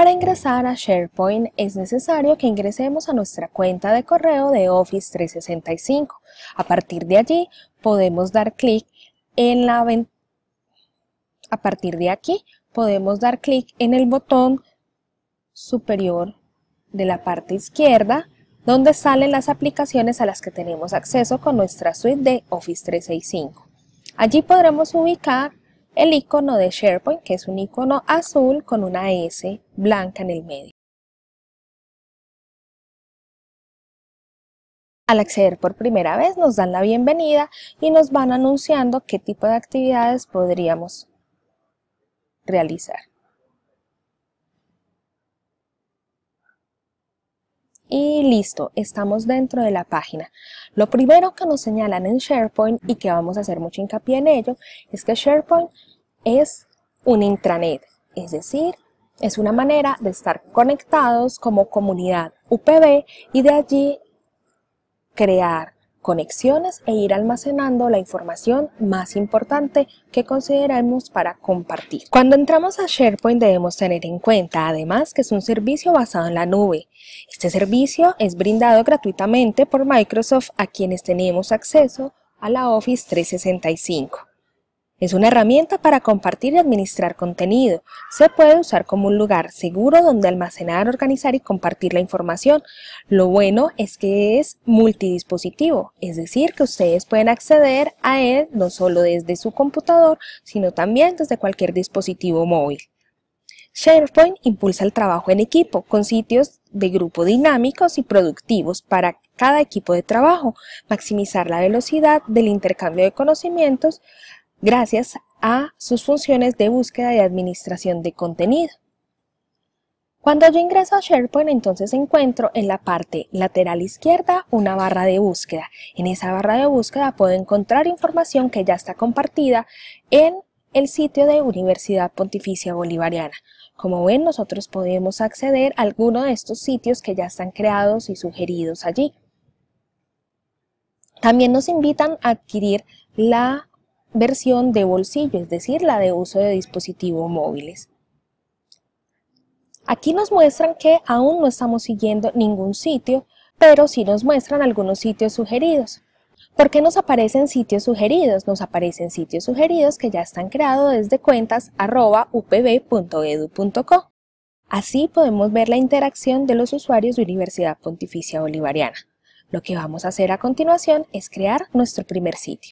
Para ingresar a SharePoint es necesario que ingresemos a nuestra cuenta de correo de Office 365. A partir de allí podemos dar clic en la a partir de aquí podemos dar clic en el botón superior de la parte izquierda donde salen las aplicaciones a las que tenemos acceso con nuestra suite de Office 365. Allí podremos ubicar el icono de SharePoint, que es un icono azul con una S blanca en el medio. Al acceder por primera vez nos dan la bienvenida y nos van anunciando qué tipo de actividades podríamos realizar. y listo, estamos dentro de la página. Lo primero que nos señalan en SharePoint y que vamos a hacer mucho hincapié en ello es que SharePoint es un intranet, es decir, es una manera de estar conectados como comunidad UPB y de allí crear conexiones e ir almacenando la información más importante que consideramos para compartir. Cuando entramos a SharePoint debemos tener en cuenta además que es un servicio basado en la nube. Este servicio es brindado gratuitamente por Microsoft a quienes tenemos acceso a la Office 365. Es una herramienta para compartir y administrar contenido. Se puede usar como un lugar seguro donde almacenar, organizar y compartir la información. Lo bueno es que es multidispositivo, es decir, que ustedes pueden acceder a él no solo desde su computador, sino también desde cualquier dispositivo móvil. SharePoint impulsa el trabajo en equipo con sitios de grupo dinámicos y productivos para cada equipo de trabajo, maximizar la velocidad del intercambio de conocimientos, gracias a sus funciones de búsqueda y administración de contenido. Cuando yo ingreso a SharePoint, entonces encuentro en la parte lateral izquierda una barra de búsqueda. En esa barra de búsqueda puedo encontrar información que ya está compartida en el sitio de Universidad Pontificia Bolivariana. Como ven, nosotros podemos acceder a alguno de estos sitios que ya están creados y sugeridos allí. También nos invitan a adquirir la versión de bolsillo, es decir, la de uso de dispositivos móviles. Aquí nos muestran que aún no estamos siguiendo ningún sitio, pero sí nos muestran algunos sitios sugeridos. ¿Por qué nos aparecen sitios sugeridos? Nos aparecen sitios sugeridos que ya están creados desde cuentas arroba upb.edu.co. Así podemos ver la interacción de los usuarios de Universidad Pontificia Bolivariana. Lo que vamos a hacer a continuación es crear nuestro primer sitio.